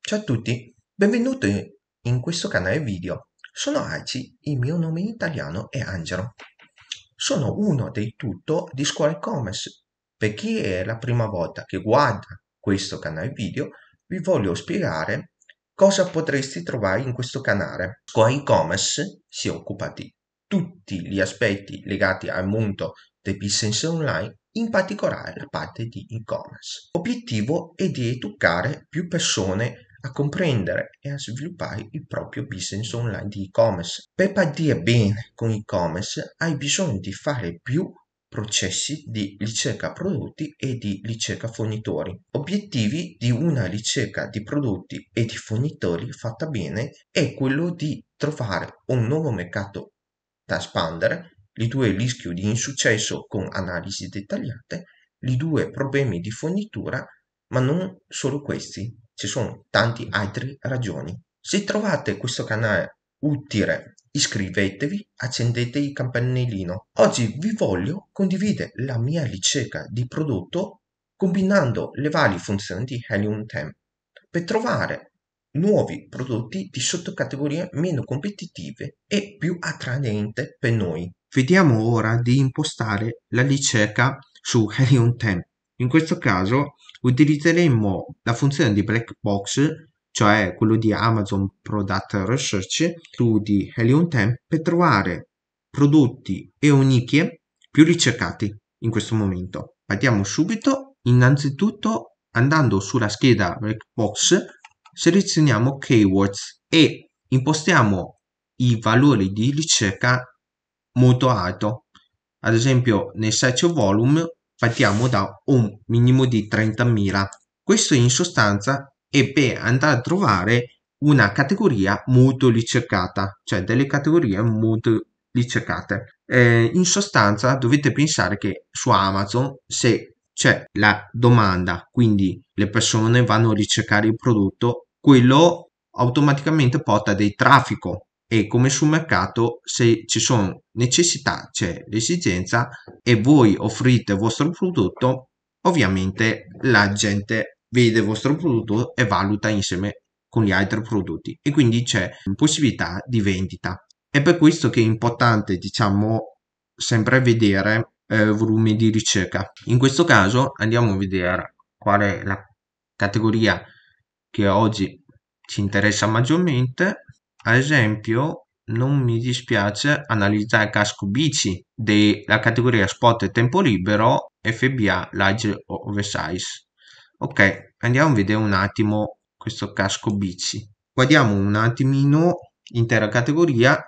Ciao a tutti, benvenuti in questo canale video. Sono Aci, il mio nome in italiano è Angelo. Sono uno dei tutto di Scuola E-Commerce. Per chi è la prima volta che guarda questo canale video, vi voglio spiegare cosa potresti trovare in questo canale. Scuola E-Commerce si occupa di tutti gli aspetti legati al mondo del business online in particolare la parte di e-commerce. Obiettivo è di educare più persone a comprendere e a sviluppare il proprio business online di e-commerce. Per partire bene con e-commerce hai bisogno di fare più processi di ricerca prodotti e di ricerca fornitori. Obiettivi di una ricerca di prodotti e di fornitori fatta bene è quello di trovare un nuovo mercato da espandere i due rischi di insuccesso con analisi dettagliate, i due problemi di fornitura, ma non solo questi, ci sono tanti altri ragioni. Se trovate questo canale utile, iscrivetevi, accendete il campanellino. Oggi vi voglio condividere la mia ricerca di prodotto combinando le varie funzioni di Helium Temp per trovare nuovi prodotti di sottocategorie meno competitive e più attraente per noi. Vediamo ora di impostare la ricerca su Helium 10. In questo caso utilizzeremo la funzione di black box, cioè quello di Amazon Product Research, su di Helium 10 per trovare prodotti e o nicchie più ricercati in questo momento. Partiamo subito innanzitutto andando sulla scheda black box selezioniamo keywords e impostiamo i valori di ricerca molto alto. Ad esempio nel search volume partiamo da un minimo di 30.000. Questo in sostanza è per andare a trovare una categoria molto ricercata, cioè delle categorie molto ricercate. Eh, in sostanza dovete pensare che su Amazon se c'è la domanda, quindi le persone vanno a ricercare il prodotto quello automaticamente porta del traffico e come sul mercato se ci sono necessità c'è l'esigenza e voi offrite il vostro prodotto ovviamente la gente vede il vostro prodotto e valuta insieme con gli altri prodotti e quindi c'è possibilità di vendita è per questo che è importante diciamo sempre vedere eh, volumi di ricerca in questo caso andiamo a vedere qual è la categoria che oggi ci interessa maggiormente, ad esempio non mi dispiace analizzare il casco bici della categoria spot e tempo libero FBA large oversize. Ok, andiamo a vedere un attimo questo casco bici. Guardiamo un attimino l'intera categoria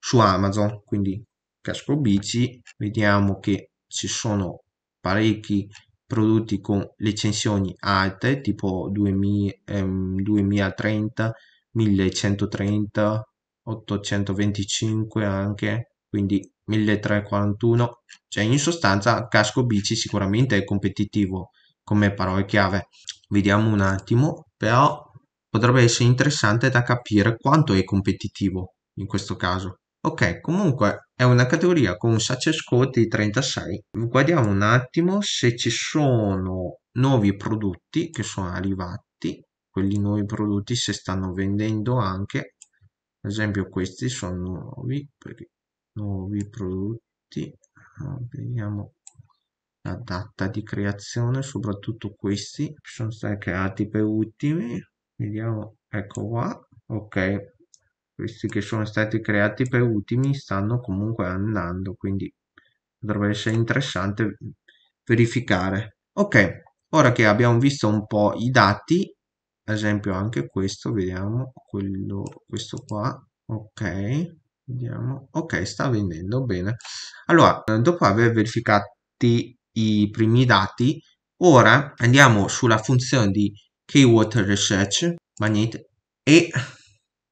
su Amazon, quindi casco bici, vediamo che ci sono parecchi prodotti con recensioni alte tipo 2000, ehm, 2030, 1130, 825 anche, quindi 1341, cioè in sostanza casco bici sicuramente è competitivo come parole chiave. Vediamo un attimo, però potrebbe essere interessante da capire quanto è competitivo in questo caso. Ok, comunque è una categoria con un sacer score di 36. Guardiamo un attimo se ci sono nuovi prodotti che sono arrivati, quelli nuovi prodotti si stanno vendendo anche. Ad esempio questi sono nuovi, nuovi prodotti. Ah, vediamo la data di creazione, soprattutto questi sono stati creati per ultimi. Vediamo, ecco qua. Ok, questi che sono stati creati per ultimi stanno comunque andando quindi dovrebbe essere interessante verificare ok ora che abbiamo visto un po' i dati ad esempio anche questo vediamo quello questo qua ok vediamo ok sta vendendo bene allora dopo aver verificati i primi dati ora andiamo sulla funzione di keyword research magnet e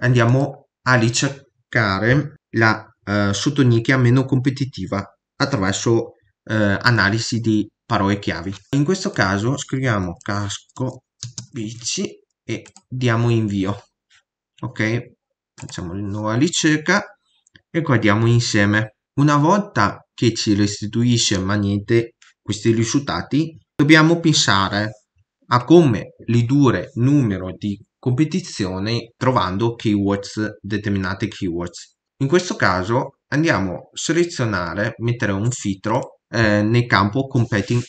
andiamo a ricercare la eh, sottonicchia meno competitiva attraverso eh, analisi di parole chiavi. In questo caso scriviamo casco bici e diamo invio. Ok, facciamo una nuova ricerca e guardiamo insieme. Una volta che ci restituisce Magnete questi risultati, dobbiamo pensare a come ridurre il numero di competizione trovando keywords, determinate keywords. In questo caso andiamo a selezionare, mettere un filtro eh, nel campo competing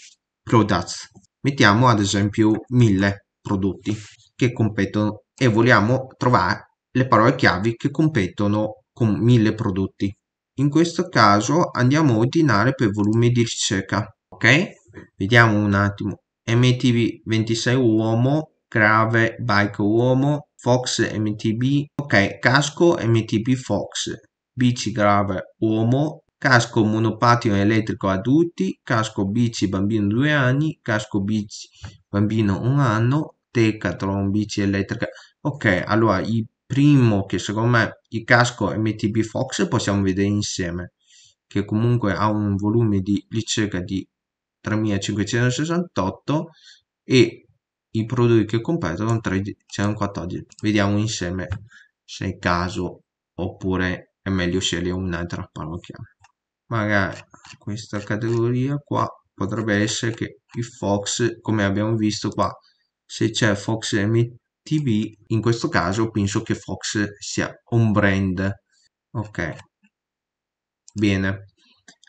products. Mettiamo ad esempio 1000 prodotti che competono e vogliamo trovare le parole chiavi che competono con 1000 prodotti. In questo caso andiamo a ordinare per volume di ricerca. Ok? Vediamo un attimo. MTV 26 uomo Grave, Bike Uomo, Fox MTB, ok, casco MTB Fox, bici Grave Uomo, casco monopatio elettrico adulti, casco bici bambino 2 anni, casco bici bambino 1 anno, Decathlon bici elettrica. Ok, allora il primo che secondo me il casco MTB Fox possiamo vedere insieme, che comunque ha un volume di circa di 3568 e i prodotti che competono con 13 e 14 vediamo insieme se è caso oppure è meglio scegliere un'altra parrocchia magari questa categoria qua potrebbe essere che il Fox come abbiamo visto qua se c'è Fox MTB, in questo caso penso che Fox sia un brand ok bene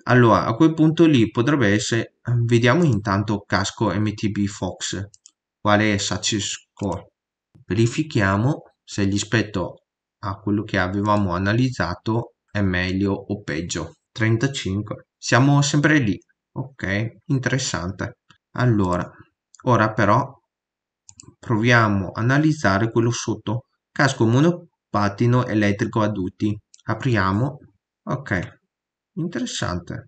allora a quel punto lì potrebbe essere vediamo intanto casco MTB Fox è success score. Verifichiamo se rispetto a quello che avevamo analizzato è meglio o peggio. 35. Siamo sempre lì. Ok, interessante. Allora, ora però proviamo a analizzare quello sotto. Casco monopattino elettrico adulti Apriamo. Ok, interessante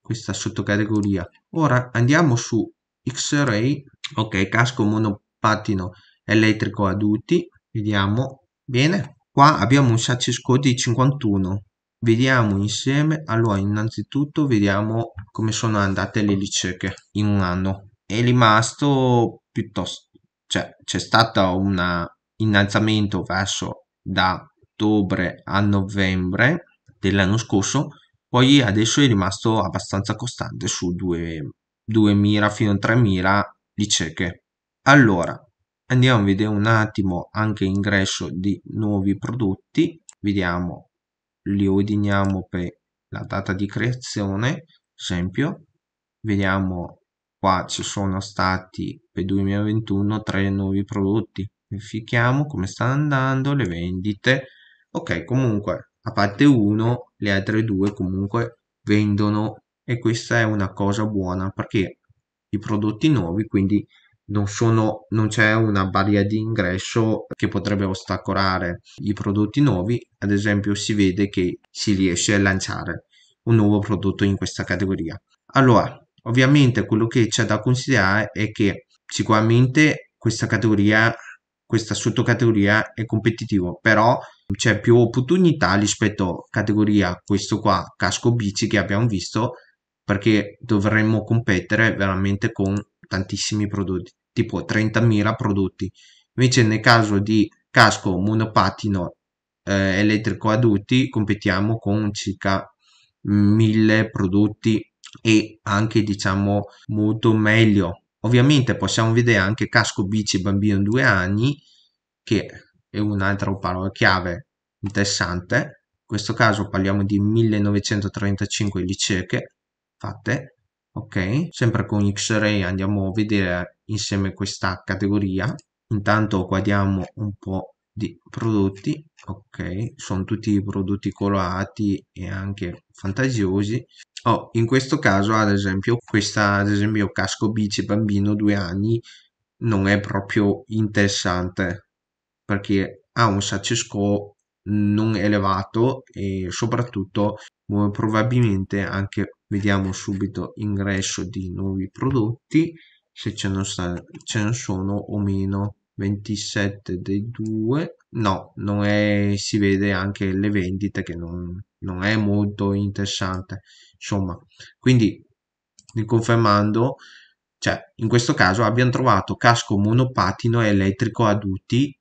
questa sottocategoria. Ora andiamo su X-ray, ok, casco monopattino elettrico adulti, vediamo bene. Qua abbiamo un SACI score di 51, vediamo insieme, allora innanzitutto vediamo come sono andate le ricerche in un anno. È rimasto piuttosto, cioè c'è stato un innalzamento verso da ottobre a novembre dell'anno scorso, poi adesso è rimasto abbastanza costante su due 2000 fino a 3000 di cieche. Allora, andiamo a vedere un attimo anche ingresso di nuovi prodotti. Vediamo, li ordiniamo per la data di creazione, esempio. Vediamo qua ci sono stati per 2021 tre nuovi prodotti. Verifichiamo come stanno andando le vendite. Ok, comunque, a parte uno, le altre due comunque vendono e questa è una cosa buona perché i prodotti nuovi quindi non, sono, non c'è una barriera di ingresso che potrebbe ostacolare i prodotti nuovi, ad esempio si vede che si riesce a lanciare un nuovo prodotto in questa categoria. Allora, ovviamente quello che c'è da considerare è che sicuramente questa categoria, questa sottocategoria è competitiva, però c'è più opportunità rispetto a categoria questo qua, casco bici che abbiamo visto, perché dovremmo competere veramente con tantissimi prodotti, tipo 30.000 prodotti. Invece nel caso di casco monopatino eh, elettrico adulti competiamo con circa 1000 prodotti e anche diciamo molto meglio. Ovviamente possiamo vedere anche casco bici bambino 2 anni che è un'altra parola chiave interessante. In questo caso parliamo di 1935 ricerche fatte, ok? Sempre con X-Ray andiamo a vedere insieme questa categoria. Intanto guardiamo un po' di prodotti, ok? Sono tutti prodotti colorati e anche fantasiosi. Oh, in questo caso, ad esempio, questa, ad esempio, casco bici bambino due anni non è proprio interessante perché ha un saccisco non elevato e soprattutto probabilmente anche vediamo subito ingresso di nuovi prodotti se ce ne, sta, ce ne sono o meno 27 dei 2 no non è si vede anche le vendite che non, non è molto interessante insomma quindi riconfermando cioè in questo caso abbiamo trovato casco monopatino elettrico a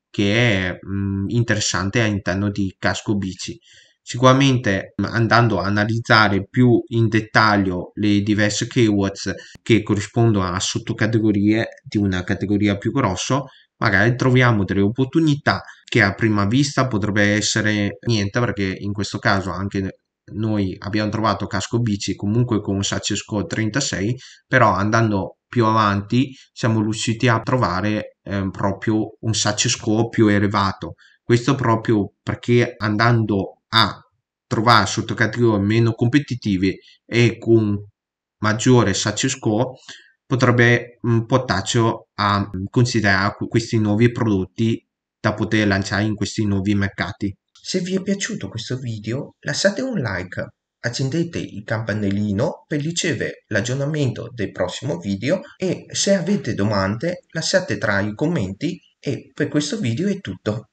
che è mh, mm, interessante all'interno di casco bici Sicuramente mm, andando a analizzare più in dettaglio le diverse keywords che corrispondono a sottocategorie di una categoria più grosso, magari troviamo delle opportunità che a prima vista potrebbe essere niente, perché in questo caso anche noi abbiamo trovato casco bici comunque con un Sachs Score 36, però andando più avanti siamo riusciti a trovare eh, proprio un Sachs Score più elevato. Questo proprio perché andando a trovare sottocategorie meno competitive e con maggiore successo potrebbe mm, portarci a mm, considerare questi nuovi prodotti da poter lanciare in questi nuovi mercati. Se vi è piaciuto questo video lasciate un like, accendete il campanellino per ricevere l'aggiornamento del prossimo video e se avete domande lasciate tra i commenti e per questo video è tutto.